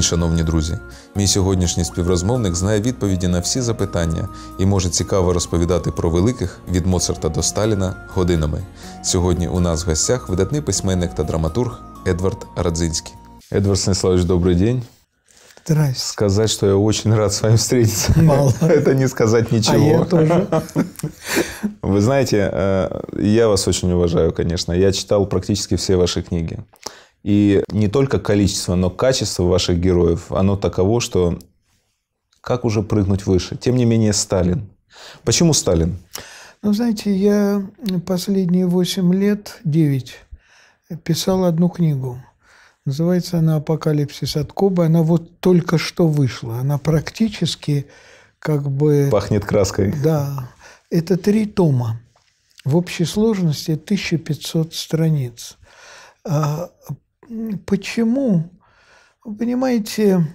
день, шановні друзі! Мій сьогоднішній співрозмовник знає відповіді на всі запитання і може цікаво розповідати про великих від Моцарта до Сталіна годинами. Сьогодні у нас в гостях видатний письменник та драматург Едвард Радзинський. Едвард Станиславович, добрий день. Здрасте. Сказать, что я очень рад з вами зустрітися, Мало. це не сказать нічого. А я тоже. Вы знаете, э, я вас очень уважаю, звісно, Я читав практически всі ваші книги. И не только количество, но качество ваших героев, оно таково, что как уже прыгнуть выше. Тем не менее, Сталин. Почему Сталин? Ну, знаете, я последние 8 лет, 9, писал одну книгу. Называется она «Апокалипсис от Кубы». Она вот только что вышла. Она практически как бы... Пахнет краской. Да. Это три тома. В общей сложности 1500 страниц. А почему, вы понимаете,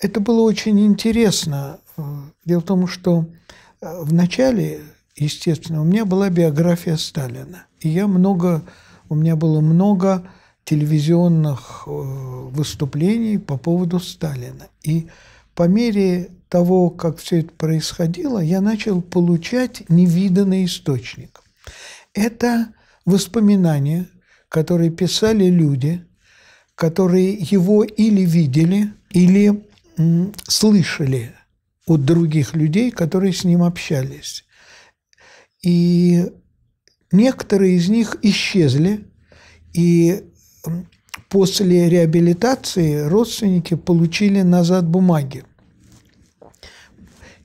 это было очень интересно. Э, дело в том, что э, в начале, естественно, у меня была биография Сталина. И я много, у меня было много телевизионных э, выступлений по поводу Сталина. И по мере того, как все это происходило, я начал получать невиданный источник. Это воспоминания, которые писали люди, которые его или видели, или слышали от других людей, которые с ним общались. И некоторые из них исчезли, и после реабилитации родственники получили назад бумаги.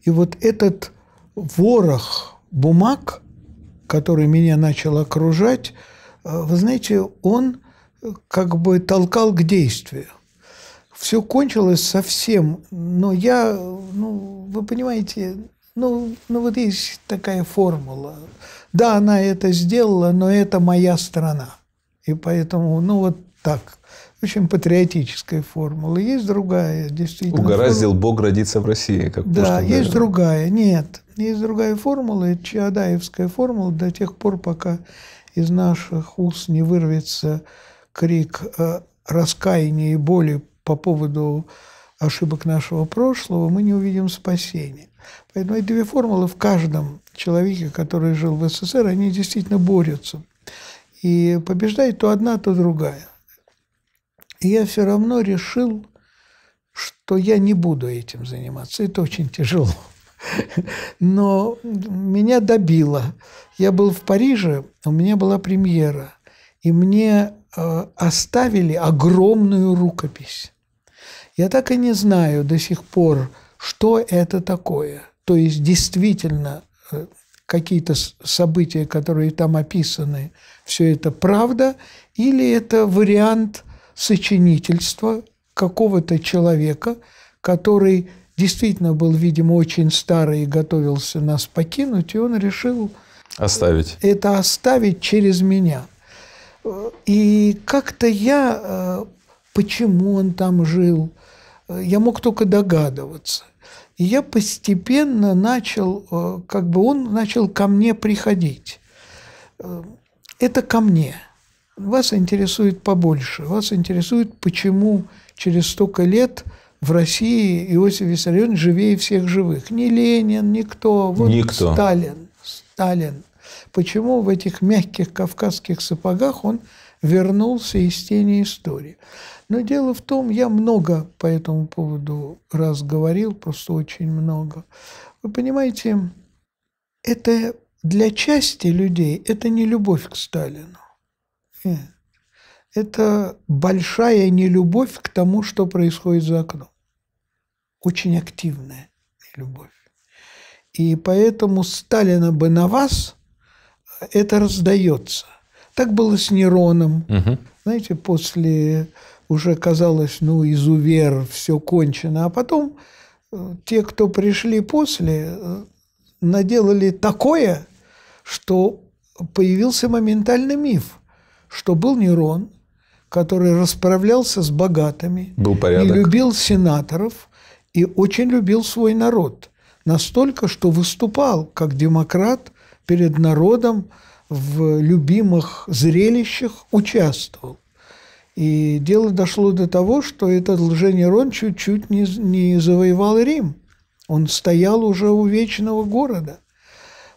И вот этот ворох бумаг который меня начал окружать, э, вы знаете, он э, как бы толкал к действию. Все кончилось совсем, но я, э, ну, вы понимаете, ну, ну вот есть такая формула. Да, она это сделала, но это моя страна. И поэтому, ну вот так, очень патриотическая формула. Есть другая, действительно. Угораздил Бог родиться в России, как Да, есть другая. Нет, есть другая формула, Чадаевская формула, до тех пор, пока из наших уст не вырвется крик э, раскаяния и боли по поводу ошибок нашего прошлого, мы не увидим спасения. Поэтому эти две формулы в каждом человеке, который жил в СССР, они действительно борются. И побеждает то одна, то другая. И я все равно решил, что я не буду этим заниматься. Это очень тяжело. Но меня добило. Я был в Париже, у меня была премьера, и мне э, оставили огромную рукопись. Я так и не знаю до сих пор, что это такое. То есть действительно э, какие-то события, которые там описаны, все это правда, или это вариант сочинительства какого-то человека, который действительно был, видимо, очень старый и готовился нас покинуть, и он решил оставить. это оставить через меня. И как-то я, э, почему он там жил, э, я мог только догадываться. И я постепенно начал, э, как бы он начал ко мне приходить. Это ко мне. Вас интересует побольше. Вас интересует, почему через столько лет – в России Иосиф Виссарионович живее всех живых. Ни Ленин, никто. Вот никто. Сталин. Сталин. Почему в этих мягких кавказских сапогах он вернулся из тени истории? Но дело в том, я много по этому поводу раз говорил, просто очень много. Вы понимаете, это для части людей это не любовь к Сталину. Нет. Это большая нелюбовь к тому, что происходит за окном очень активная любовь. И поэтому Сталина бы на вас э, это раздается. Так было с Нероном. Угу. Знаете, после уже казалось, ну, изувер, все кончено. А потом э, те, кто пришли после, э, наделали такое, что появился моментальный миф, что был Нерон, который расправлялся с богатыми, был порядок. не любил сенаторов – и очень любил свой народ, настолько, что выступал как демократ перед народом в любимых зрелищах, участвовал. И дело дошло до того, что этот лженерон чуть-чуть не, не завоевал Рим. Он стоял уже у вечного города.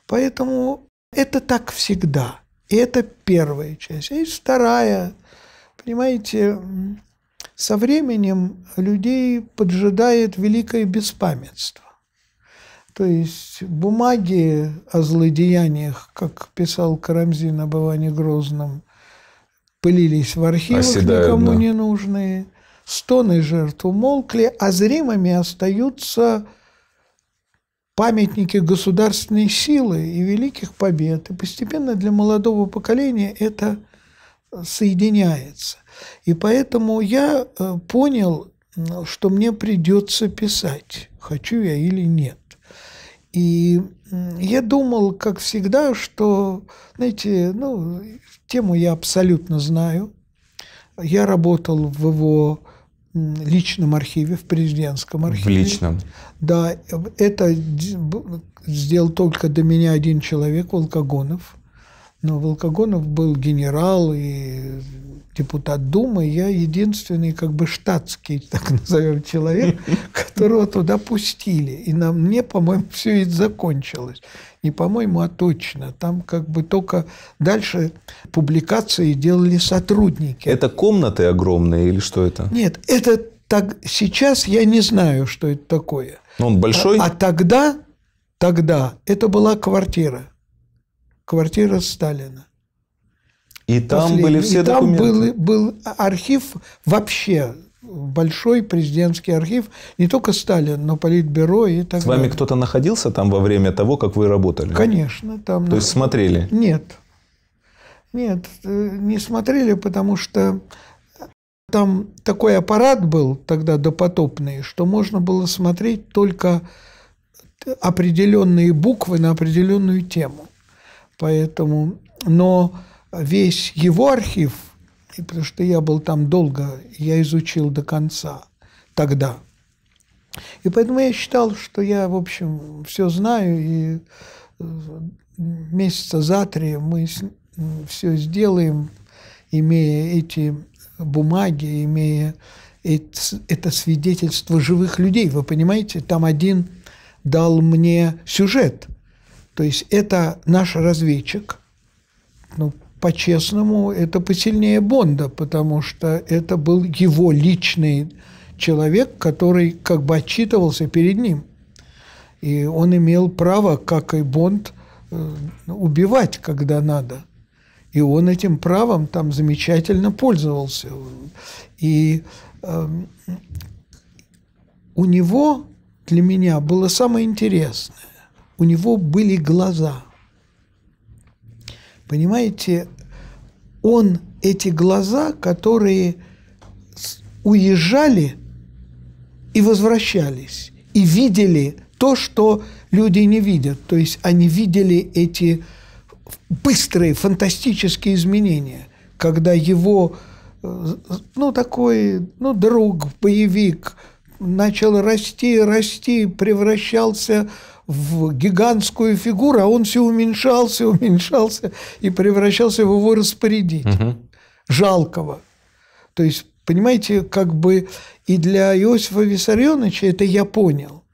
Поэтому это так всегда. И это первая часть. И а вторая. Понимаете, со временем людей поджидает великое беспамятство. То есть бумаги о злодеяниях, как писал Карамзин об Иване Грозном, пылились в архивах, Оседают, никому да. не нужные. Стоны жертв умолкли, а зримыми остаются памятники государственной силы и великих побед. И постепенно для молодого поколения это соединяется. И поэтому я э, понял, что мне придется писать, хочу я или нет. И я думал, как всегда, что, знаете, ну, тему я абсолютно знаю. Я работал в его личном архиве, в президентском архиве. В личном. Да, это сделал только до меня один человек, Волкогонов. Но Волкогонов был генерал и депутат Думы. Я единственный как бы штатский, так назовем, человек, которого туда пустили. И на мне, по-моему, все и закончилось. Не по-моему, а точно. Там как бы только дальше публикации делали сотрудники. Это комнаты огромные или что это? Нет, это так, сейчас я не знаю, что это такое. Но он большой? А, а тогда, тогда это была квартира квартира Сталина. И там Последний. были все и документы. Там был, был архив вообще большой президентский архив, не только Сталин, но политбюро и так далее. С вами кто-то находился там во время того, как вы работали? Конечно, там. То на... есть смотрели? Нет, нет, э, не смотрели, потому что там такой аппарат был тогда допотопный, что можно было смотреть только определенные буквы на определенную тему. Поэтому, но весь его архив, потому что я был там долго, я изучил до конца тогда. И поэтому я считал, что я, в общем, все знаю, и э, месяца за три мы все сделаем, имея эти бумаги, имея это свидетельство живых людей. Вы понимаете, там один дал мне сюжет – то есть это наш разведчик. Ну, по-честному, это посильнее Бонда, потому что это был его личный человек, который как бы отчитывался перед ним. И он имел право, как и Бонд, э, убивать, когда надо. И он этим правом там замечательно пользовался. И э, у него для меня было самое интересное у него были глаза. Понимаете, он эти глаза, которые уезжали и возвращались, и видели то, что люди не видят. То есть они видели эти быстрые, фантастические изменения, когда его, э, ну, такой, ну, друг, боевик, начал расти, расти, превращался в гигантскую фигуру, а он все уменьшался, уменьшался и превращался в его распорядитель жалкого. То есть, понимаете, как бы и для Иосифа Виссарионовича это я понял.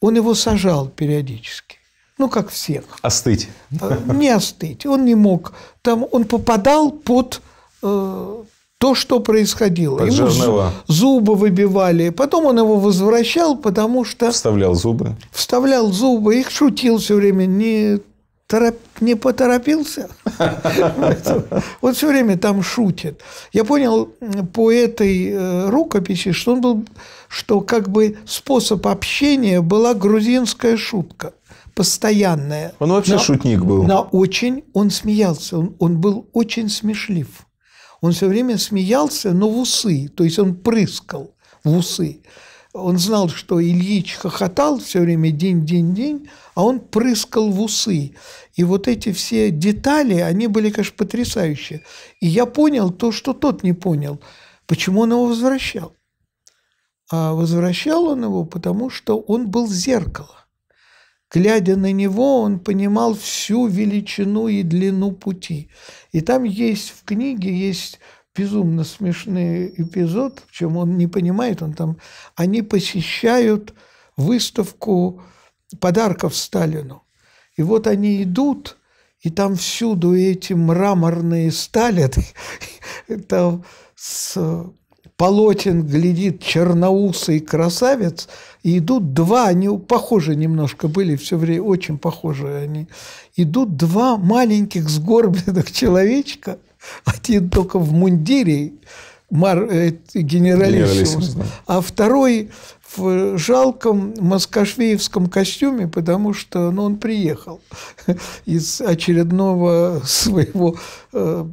Он его сажал периодически. Ну, как всех. Остыть. Э, не остыть. Он не мог. Там он попадал под э, то, что происходило. Под Ему зубы выбивали. Потом он его возвращал, потому что... Вставлял зубы. Вставлял зубы. Их шутил все время. Не, тороп... не поторопился. Вот все время там шутит. Я понял по этой э, рукописи, что он был... Что как бы способ общения была грузинская шутка постоянная. Он вообще шутник был. На очень он смеялся, он был очень смешлив он все время смеялся, но в усы, то есть он прыскал в усы. Он знал, что Ильич хохотал все время день, день, день, а он прыскал в усы. И вот эти все детали, они были, конечно, потрясающие. И я понял то, что тот не понял. Почему он его возвращал? А возвращал он его, потому что он был зеркало. Глядя на него, он понимал всю величину и длину пути. И там есть в книге, есть безумно смешный эпизод, в чем он не понимает, он там, они посещают выставку подарков Сталину. И вот они идут, и там всюду эти мраморные сталины, там с полотен глядит черноусый красавец, и идут два, они похожи немножко были все время, очень похожи они, идут два маленьких сгорбленных человечка, один только в мундире, э, генералиссимус, а второй в жалком москошвеевском костюме, потому что ну, он приехал из очередного своего э,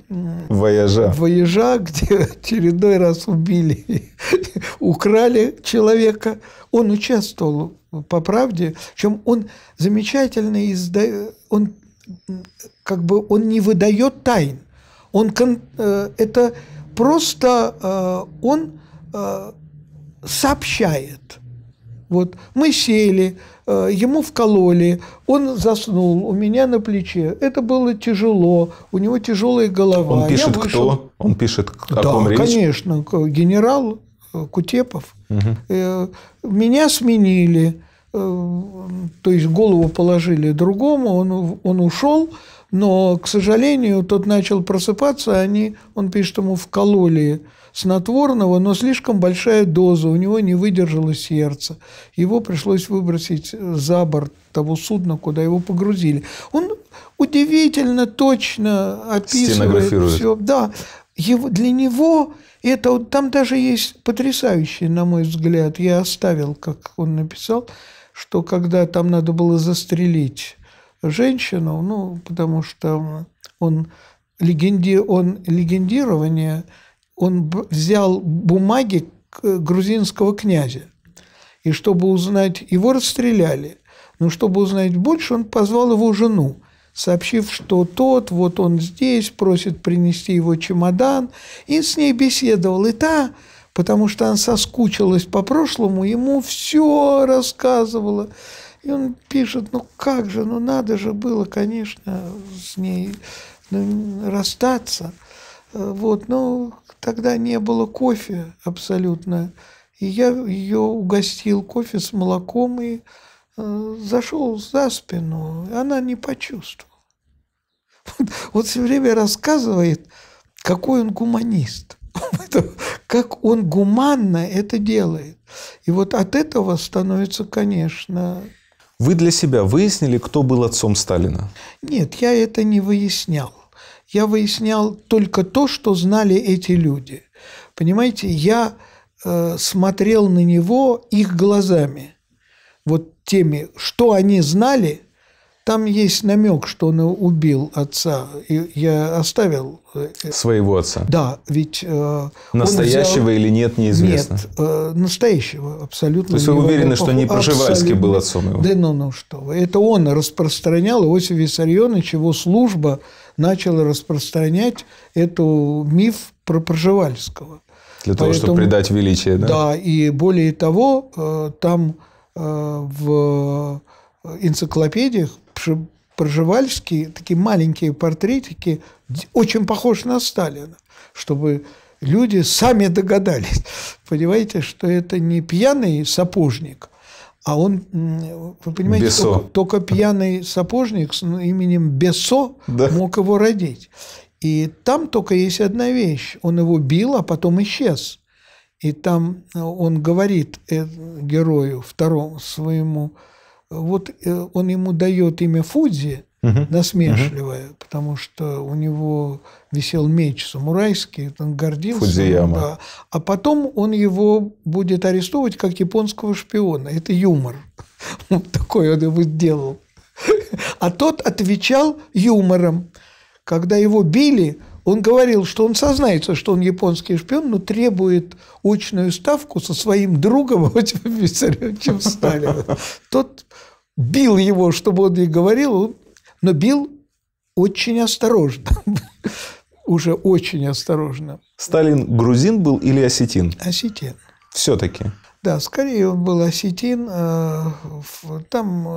вояжа. вояжа, где очередной раз убили, украли человека. Он участвовал по правде, чем он замечательный изда, он как бы он не выдает тайн. Он, э, это просто э, он э, сообщает. Вот мы сели, э, ему вкололи, он заснул у меня на плече. Это было тяжело, у него тяжелая голова. Он пишет, Я вышел... кто? Он пишет, о да, ком речь? конечно, генерал э, Кутепов. Угу. Меня сменили, то есть голову положили другому, он, он ушел, но, к сожалению, тот начал просыпаться, а они, он пишет ему, вкололи снотворного, но слишком большая доза, у него не выдержало сердце. Его пришлось выбросить э, за борт того судна, куда его погрузили. Он удивительно точно описывает все. Да, его, для него это вот там даже есть потрясающий, на мой взгляд, я оставил, как он написал, что когда там надо было застрелить женщину, ну, потому что он, легенди, он легендирование, он взял бумаги э, грузинского князя. И чтобы узнать, его расстреляли. Но чтобы узнать больше, он позвал его жену, сообщив, что тот, вот он здесь, просит принести его чемодан, и с ней беседовал. И та потому что она соскучилась по прошлому, ему все рассказывала, и он пишет, ну как же, ну надо же было, конечно, с ней ну, расстаться. Э, вот, но тогда не было кофе абсолютно. И я ее угостил кофе с молоком и э, зашел за спину. Она не почувствовала. Вот, вот все время рассказывает, какой он гуманист. Как он гуманно это делает. И вот от этого становится, конечно, вы для себя выяснили, кто был отцом Сталина? Нет, я это не выяснял. Я выяснял только то, что знали эти люди. Понимаете, я э, смотрел на него их глазами. Вот теми, что они знали, там есть намек, что он убил отца. И я оставил э, э, своего отца. Да, ведь э, настоящего взял... или нет неизвестно. Нет, э, настоящего абсолютно. То есть вы уверены, что не Пржевальский был отцом его? Да, ну, ну что вы. Это он распространял Иосиф Виссарионович, его служба начала распространять эту миф про Пржевальского. Для того, Поэтому, чтобы придать величие, да? Да, и более того, э, там э, в э, энциклопедиях Пржевальский, такие маленькие портретики, очень похожи на Сталина, чтобы люди сами догадались, понимаете, что это не пьяный сапожник, а он, вы понимаете, Только, только пьяный сапожник с ну, именем Бесо да. мог его родить. И там только есть одна вещь. Он его бил, а потом исчез. И там э, он говорит э, герою второму своему, вот э, он ему дает имя Фудзи, угу. насмешливое, угу. потому что у него висел меч самурайский, он гордился. Фудзияма. Да. А потом он его будет арестовывать как японского шпиона. Это юмор. Вот такой он его делал. А тот отвечал юмором. Когда его били, он говорил, что он сознается, что он японский шпион, но требует очную ставку со своим другом Иосифом Виссарионовичем Сталиным. Тот бил его, чтобы он не говорил, но бил очень осторожно. Уже очень осторожно. Сталин грузин был или осетин? Осетин. Все-таки? Да, скорее он был осетин. Э, там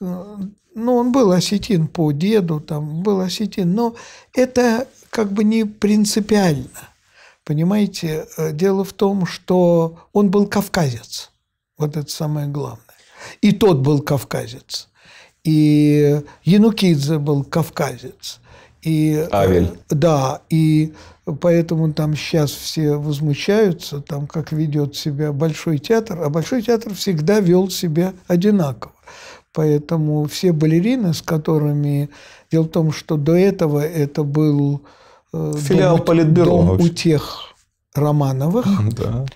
э, ну, он был осетин по деду, там был осетин, но это как бы не принципиально. Понимаете, э, дело в том, что он был кавказец. Вот это самое главное. И тот был кавказец. И Янукидзе был кавказец. И, э, Авель. Да, и поэтому там сейчас все возмущаются, там как ведет себя Большой театр, а Большой театр всегда вел себя одинаково. Поэтому все балерины, с которыми... Дело в том, что до этого это был э, филиал дом, Политбюро. Дом вообще. утех Романовых. Да.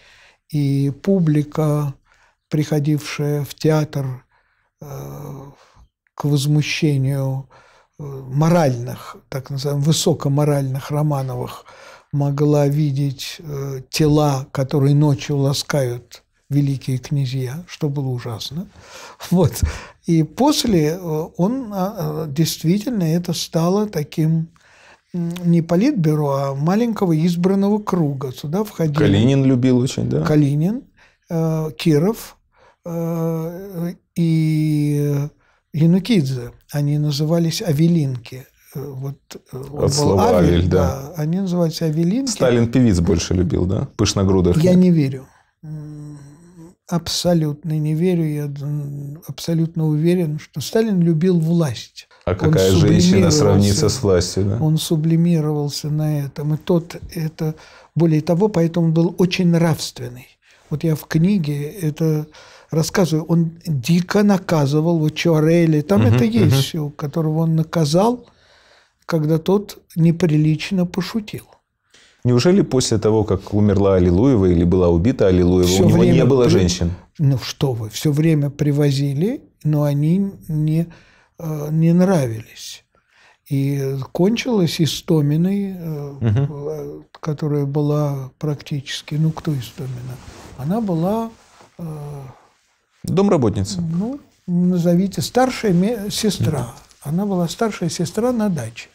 И публика, приходившая в театр э, к возмущению э, моральных, так называемых, высокоморальных Романовых, могла видеть тела, которые ночью ласкают великие князья, что было ужасно. Вот. И после э, он а, э, действительно это стало таким не политбюро, а маленького избранного круга. Сюда входили... Калинин любил очень, да? Калинин, э, Киров и Янукидзе. Они назывались «Авелинки». Вот От слова Авель, Авель да. да. Они назывались «Авелинки». Сталин певиц больше любил, да? Пышногрудых. Я не верю абсолютно не верю, я абсолютно уверен, что Сталин любил власть. А какая он женщина сравнится с властью? Да? Он сублимировался на этом. И тот это... Более того, поэтому он был очень нравственный. Вот я в книге это рассказываю. Он дико наказывал вот Чуарели. Там угу, это есть угу. все, которого он наказал, когда тот неприлично пошутил. Неужели после того, как умерла Аллилуева или была убита Аллилуева, все у него не было при... женщин? Ну что вы, все время привозили, но они не, э, не нравились. И кончилась Истоминой, угу. которая была практически, ну кто Истомина? Она была... Домработница. Ну, назовите, старшая сестра. Угу. Она была старшая сестра на даче.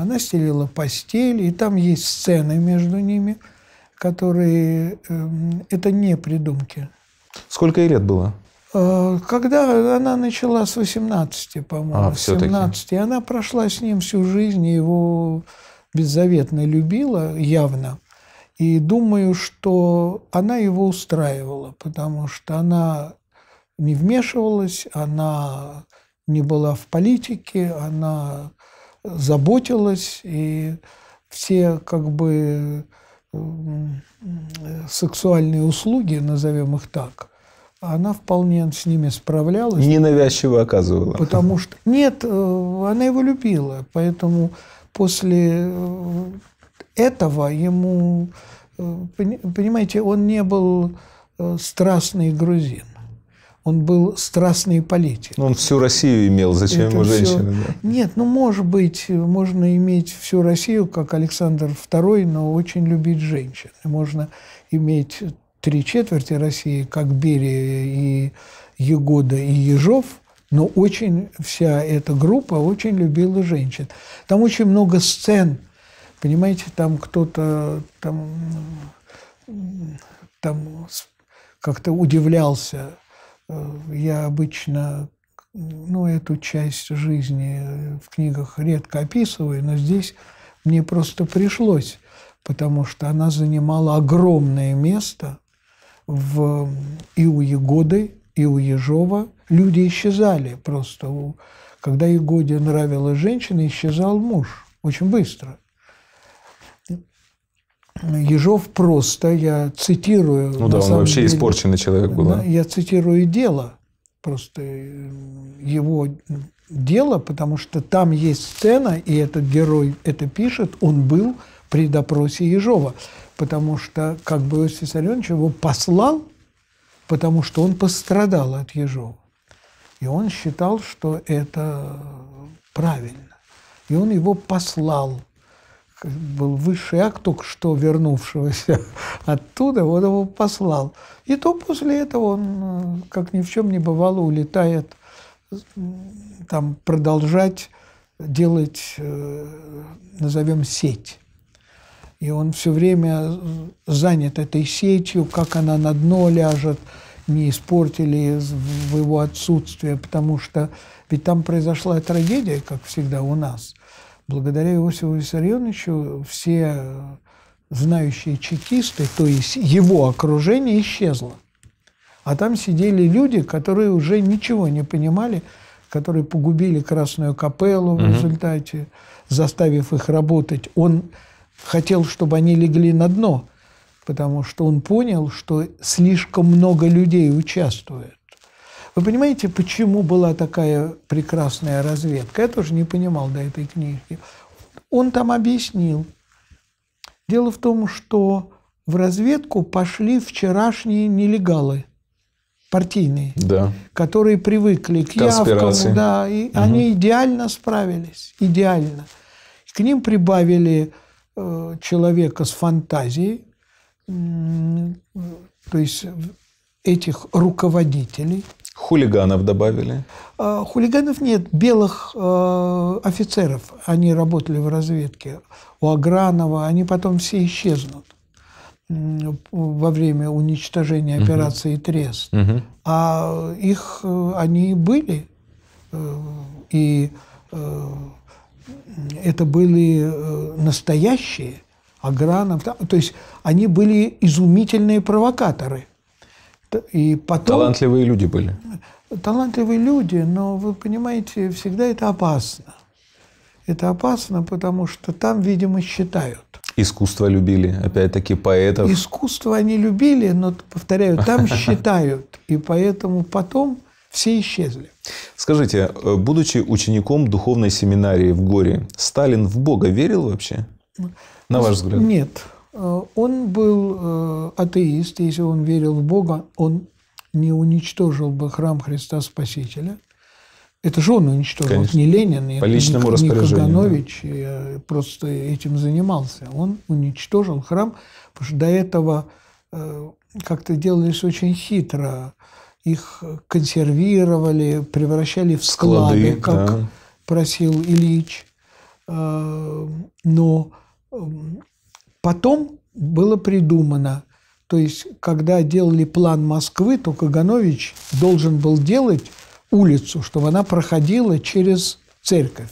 Она стелила постель, и там есть сцены между ними, которые... Эм, это не придумки. Сколько ей лет было? Э, когда она начала с 18, по-моему, а, с 17, она прошла с ним всю жизнь, его беззаветно любила, явно. И думаю, что она его устраивала, потому что она не вмешивалась, она не была в политике, она заботилась, и все как бы э, сексуальные услуги, назовем их так, она вполне с ними справлялась. Ненавязчиво оказывала. Потому что... Нет, э, она его любила. Поэтому после э, этого ему... Понимаете, он не был страстный грузин он был страстный политик. Он всю Россию имел, зачем Это ему женщины? Все... Да? Нет, ну, может быть, можно иметь всю Россию, как Александр II, но очень любить женщин. Можно иметь три четверти России, как Берия и Егода и Ежов, но очень вся эта группа очень любила женщин. Там очень много сцен, понимаете, там кто-то там, там как-то удивлялся Э, я обычно ну, эту часть жизни э, в книгах редко описываю, но здесь мне просто пришлось, потому что она занимала огромное место в, и у Егоды, и у Ежова. Люди исчезали просто. Когда Егоде нравилась женщина, исчезал муж очень быстро – Э, Ежов просто, я цитирую. Ну да, он вообще деле, испорченный человек был. Да? Я цитирую дело, просто э, его дело, потому что там есть сцена, и этот герой это пишет, он был при допросе Ежова, потому что как бы Иосиф Виссарионович его послал, потому что он пострадал от Ежова. И он считал, что это правильно. И он его послал был высший акт только что вернувшегося оттуда, вот его послал. И то после этого он, э, как ни в чем не бывало, улетает там продолжать делать, э, назовем, сеть. И он все время э, занят этой сетью, как она на дно ляжет, не испортили в его отсутствие, потому что ведь там произошла трагедия, как всегда у нас – благодаря Иосифу Виссарионовичу все э, знающие чекисты, то есть его окружение исчезло. А там сидели люди, которые уже ничего не понимали, которые погубили Красную капеллу в результате, заставив их работать. Он хотел, чтобы они легли на дно, потому что он понял, что слишком много людей участвует. Вы понимаете, почему была такая прекрасная разведка? Я тоже не понимал до этой книжки. Он там объяснил. Дело в том, что в разведку пошли вчерашние нелегалы партийные, да. которые привыкли к явкам, да, и угу. они идеально справились, идеально. К ним прибавили э, человека с фантазией, э, то есть этих руководителей – Хулиганов добавили? А, хулиганов нет, белых э, офицеров. Они работали в разведке. У Агранова они потом все исчезнут во время уничтожения операции угу. Трест. Угу. А их э, они были. Э, и э, это были настоящие Агранов. То есть они были изумительные провокаторы. И потом... Талантливые люди были. Талантливые люди, но вы понимаете, всегда это опасно. Это опасно, потому что там, видимо, считают. Искусство любили, опять-таки, поэтов. Искусство они любили, но, повторяю, там считают. И поэтому потом все исчезли. Скажите, э, будучи учеником духовной семинарии в Горе, Сталин в Бога верил вообще? Ну, На ваш ну, взгляд? Нет. Э, он был э, атеист, если он верил в Бога, он не уничтожил бы храм Христа Спасителя. Это же он уничтожил, Конечно. не Ленин, По личному не, не Каганович, да. Э, просто этим занимался. Он уничтожил храм, потому что до этого как-то делались очень хитро. Их консервировали, превращали в склады, склады как да. просил Ильич. Но эм, Потом было придумано, то есть когда делали план Москвы, то Каганович должен был делать улицу, чтобы она проходила через церковь,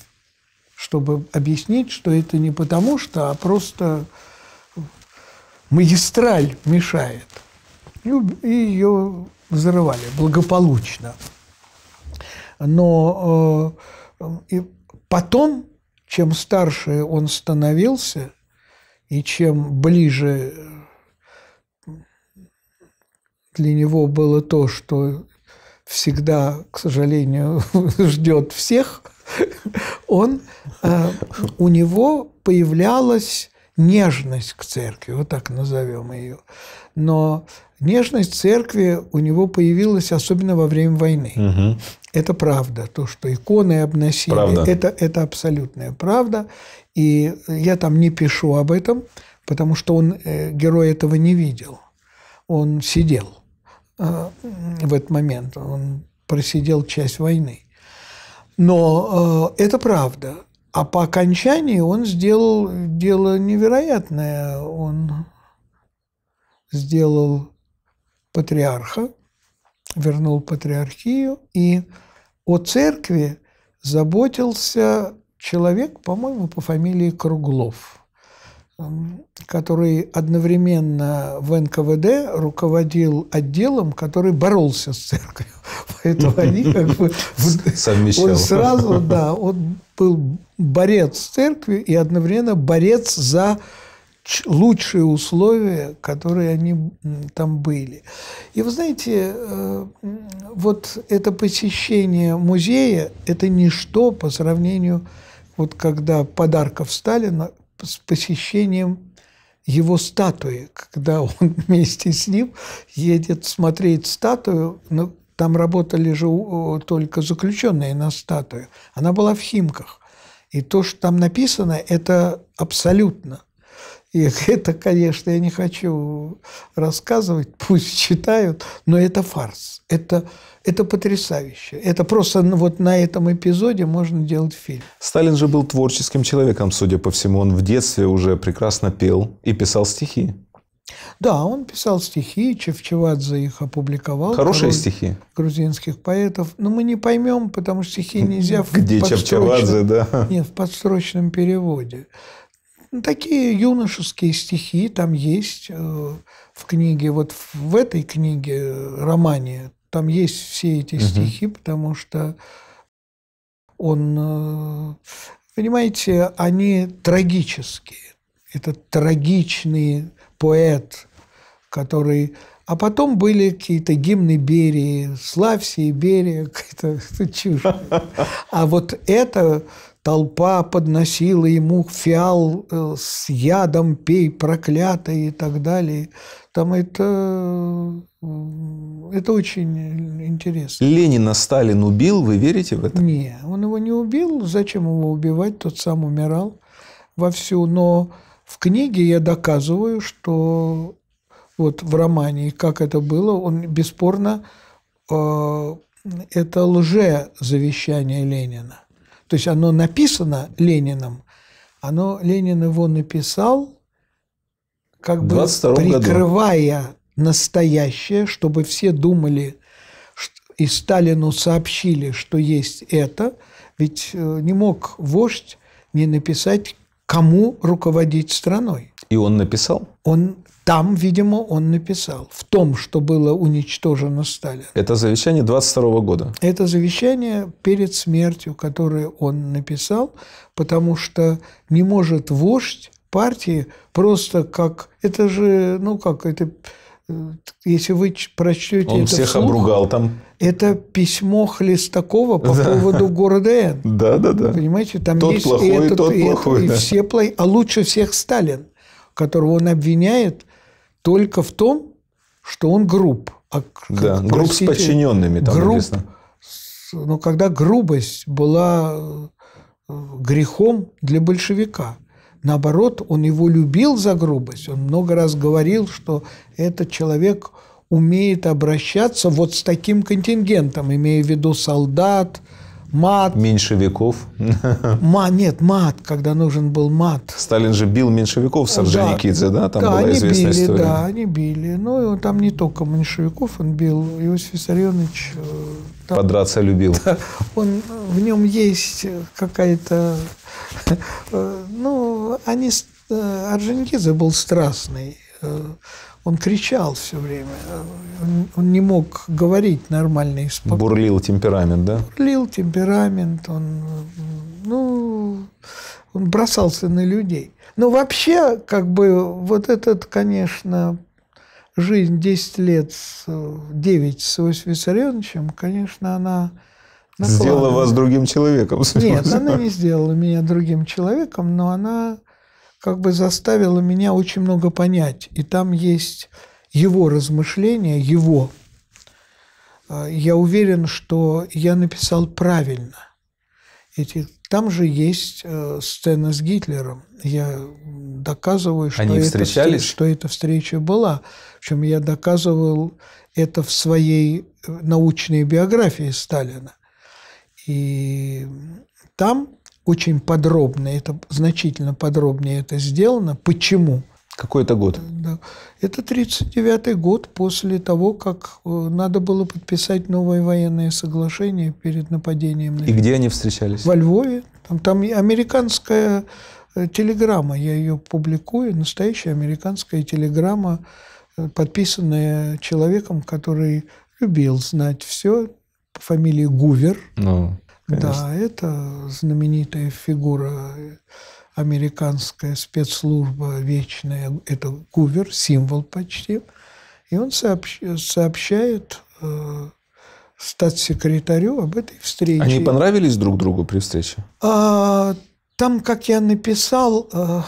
чтобы объяснить, что это не потому что, а просто магистраль мешает. И ее взрывали благополучно. Но э, и потом, чем старше он становился, и чем ближе для него было то, что всегда, к сожалению, ждет всех, он, э, у него появлялась нежность к церкви, вот так назовем ее. Но нежность церкви у него появилась особенно во время войны. Угу. Это правда, то, что иконы обносили, Это, это абсолютная правда. И я там не пишу об этом, потому что он, э, герой этого не видел. Он сидел э, в этот момент, он просидел часть войны. Но э, это правда. А по окончании он сделал дело невероятное. Он сделал патриарха, вернул патриархию и о церкви заботился человек, по-моему, по фамилии Круглов, который одновременно в НКВД руководил отделом, который боролся с церковью. Поэтому они как бы... Совмещал. Он сразу, да, он был борец с церковью и одновременно борец за лучшие условия, которые они там были. И вы знаете, э, вот это посещение музея – это ничто по сравнению с вот когда подарков Сталина с посещением его статуи, когда он вместе с ним едет смотреть статую, ну, там работали же э, только заключенные на статую, она была в Химках. И то, что там написано, это абсолютно и это, конечно, я не хочу рассказывать, пусть читают, но это фарс. Это, это потрясающе. Это просто ну, вот на этом эпизоде можно делать фильм. Сталин же был творческим человеком, судя по всему. Он в детстве уже прекрасно пел и писал стихи. Да, он писал стихи, Чевчевадзе их опубликовал. Хорошие стихи. Грузинских поэтов. Но мы не поймем, потому что стихи нельзя в Где Чевчевадзе, да? Нет, в подстрочном переводе. Ну, такие юношеские стихи там есть э, в книге, вот в этой книге, э, романе, там есть все эти угу. стихи, потому что он, э, понимаете, они трагические. Это трагичный поэт, который... А потом были какие-то гимны Берии, «Славься и Берия», какая-то чушь. А вот это Толпа подносила ему фиал э, с ядом «пей, проклятый» и так далее. Там это, э, это очень интересно. Ленина Сталин убил, вы верите в это? Не, он его не убил. Зачем его убивать? Тот сам умирал вовсю. Но в книге я доказываю, что вот в романе, как это было, он бесспорно, э, это лже-завещание Ленина. То есть оно написано Лениным, оно Ленин его написал, как бы прикрывая году. настоящее, чтобы все думали и Сталину сообщили, что есть это, ведь э, не мог вождь не написать, кому руководить страной. И он написал? Он там, видимо, он написал, в том, что было уничтожено Сталин. Это завещание 22 года? Это завещание перед смертью, которое он написал, потому что не может вождь партии просто как... Это же, ну как, это... Э, если вы прочтете он это всех вслух, обругал там. Это письмо Хлестакова по да. поводу города Н. Да, да, да. Понимаете, там тот есть плохой, и этот, тот и, плохой, этот, да. и все плохие, а лучше всех Сталин, которого он обвиняет – только в том, что он груб. А, да, простите, груб с подчиненными. Там груб, написано. Но ну, когда грубость была э, грехом для большевика. Наоборот, он его любил за грубость. Он много раз говорил, что этот человек умеет обращаться вот с таким контингентом, имея в виду солдат, мат. Меньшевиков. Ма, нет, мат, когда нужен был мат. Сталин же бил меньшевиков Орджоникидзе, да, да? Там да, была они известная били, история. Да, они били. Ну, и там не только меньшевиков он бил. Иосиф Виссарионович... Э, там, Подраться любил. Да, он, в нем есть какая-то... Э, ну, они... Э, Орджоникидзе был страстный он кричал все время. Он, он не мог говорить нормально и спокойно. Бурлил темперамент, да? Бурлил темперамент. Он, ну, он бросался на людей. Но вообще, как бы, вот этот, конечно, жизнь 10 лет, 9 с Иосифом Виссарионовичем, конечно, она... Сделала вас другим человеком. Нет, она не сделала меня другим человеком, но она как бы заставило меня очень много понять. И там есть его размышления, его. А, я уверен, что я написал правильно. Эти, там же есть э, сцена с Гитлером. Я доказываю, что, Они это, что эта встреча была. Причем я доказывал это в своей э, научной биографии Сталина. И там очень подробно, это значительно подробнее это сделано. Почему? Какой это год? Да. Это 39-й год после того, как э, надо было подписать новое военное соглашение перед нападением. На И где они встречались? Во Львове. Там, там американская э, телеграмма, я ее публикую, настоящая американская телеграмма, э, подписанная человеком, который любил знать все, по фамилии Гувер. Ну. Конечно. Да, это знаменитая фигура американская спецслужба вечная, это Гувер, символ почти. И он сообщ, сообщает э, статс-секретарю об этой встрече. Они понравились друг другу при встрече? А, там, как я написал, э,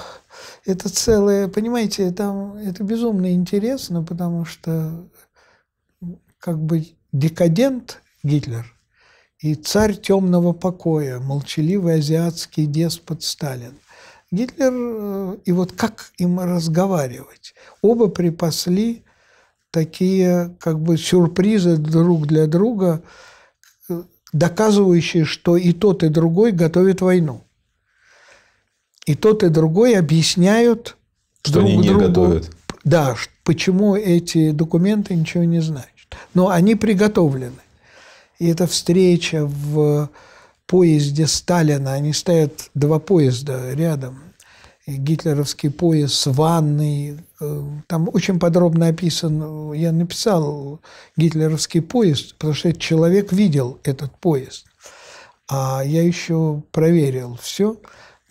это целое, понимаете, там это безумно интересно, потому что как бы декадент Гитлер – и царь темного покоя, молчаливый азиатский деспот Сталин. Гитлер, э, и вот как им разговаривать? Оба припасли такие как бы сюрпризы друг для друга, э, доказывающие, что и тот, и другой готовят войну. И тот, и другой объясняют что друг они не другу, готовят. Да, почему эти документы ничего не значат. Но они приготовлены. И эта встреча в поезде Сталина, они стоят два поезда рядом, и гитлеровский поезд с ванной, э, там очень подробно описан, э, я написал гитлеровский поезд, потому что этот человек видел этот поезд. А я еще проверил все,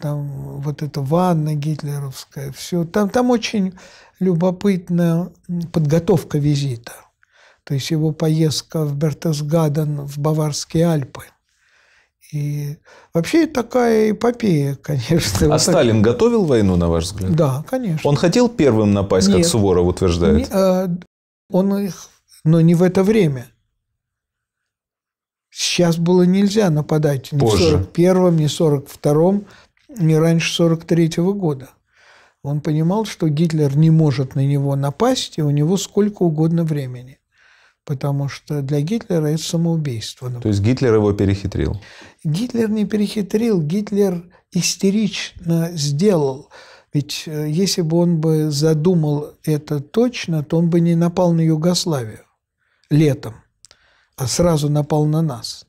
там вот эта ванна гитлеровская, все. Там, там очень любопытная подготовка визита – то есть его поездка в Бертесгаден в Баварские Альпы. И вообще такая эпопея, конечно. А вот Сталин так... готовил войну, на ваш взгляд? Да, конечно. Он хотел первым напасть, Нет, как Суворов утверждает? Не, э, он их, но не в это время. Сейчас было нельзя нападать ни Позже. в 41-м, ни в 42-м, ни раньше 43-го года. Он понимал, что Гитлер не может на него напасть, и у него сколько угодно времени. Потому что для Гитлера это самоубийство. Например. То есть Гитлер его перехитрил? Гитлер не перехитрил, Гитлер истерично сделал. Ведь э, если бы он бы задумал это точно, то он бы не напал на Югославию летом, а сразу напал на нас.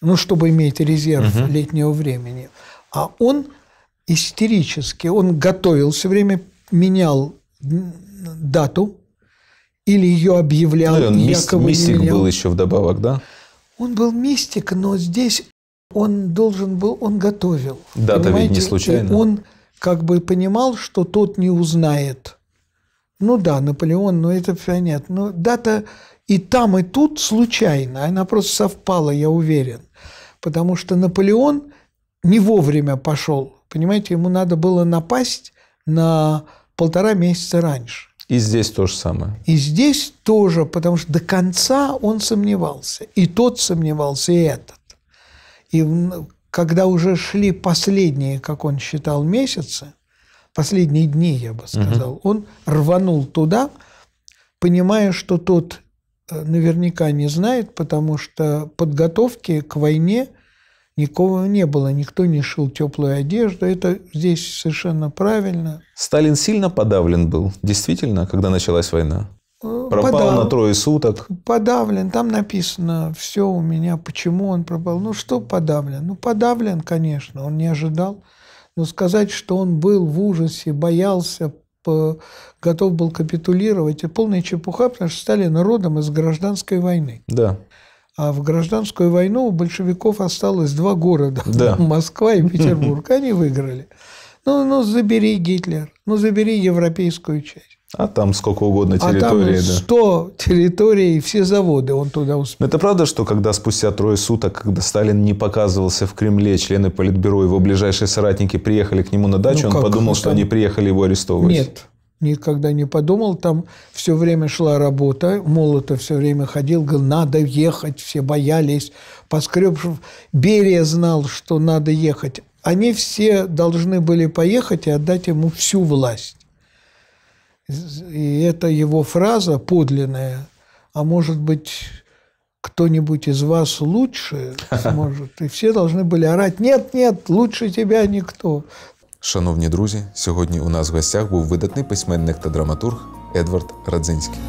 Ну, чтобы иметь резерв угу. летнего времени. А он истерически, он готовил все время, менял дату или ее объявлял ну, он якобы мистик являл. был еще вдобавок, да? Он был мистик, но здесь он должен был, он готовил. Да, это ведь не случайно. И он как бы понимал, что тот не узнает. Ну да, Наполеон, но это понятно. Но дата и там, и тут случайно. Она просто совпала, я уверен. Потому что Наполеон не вовремя пошел. Понимаете, ему надо было напасть на полтора месяца раньше. И здесь то же самое. И здесь тоже, потому что до конца он сомневался. И тот сомневался, и этот. И когда уже шли последние, как он считал, месяцы, последние дни, я бы сказал, угу. он рванул туда, понимая, что тот э, наверняка не знает, потому что подготовки к войне – Никого не было, никто не шил теплую одежду. Это здесь совершенно правильно. Сталин сильно подавлен был, действительно, когда началась война? Пропал подав... на трое суток. Подавлен. Там написано все у меня, почему он пропал. Ну что подавлен? Ну подавлен, конечно, он не ожидал. Но сказать, что он был в ужасе, боялся, готов был капитулировать, это полная чепуха, потому что Сталин родом из гражданской войны. Да. А в гражданскую войну у большевиков осталось два города да. – Москва и Петербург. Они выиграли. Ну, ну, забери Гитлер, ну, забери европейскую часть. А там сколько угодно территории. А там 100 да. территорий и все заводы он туда успел. это правда, что когда спустя трое суток, когда Сталин не показывался в Кремле, члены Политбюро, его ближайшие соратники приехали к нему на дачу, ну, он подумал, что там... они приехали его арестовывать? Нет никогда не подумал. Там все время шла работа, Молотов все время ходил, говорил, надо ехать, все боялись. Поскребшев, Берия знал, что надо ехать. Они все должны были поехать и отдать ему всю власть. И это его фраза подлинная, а может быть, кто-нибудь из вас лучше сможет. И все должны были орать, нет, нет, лучше тебя никто. Шановні друзі, сьогодні у нас в гостях був видатний письменник та драматург Едвард Радзинський.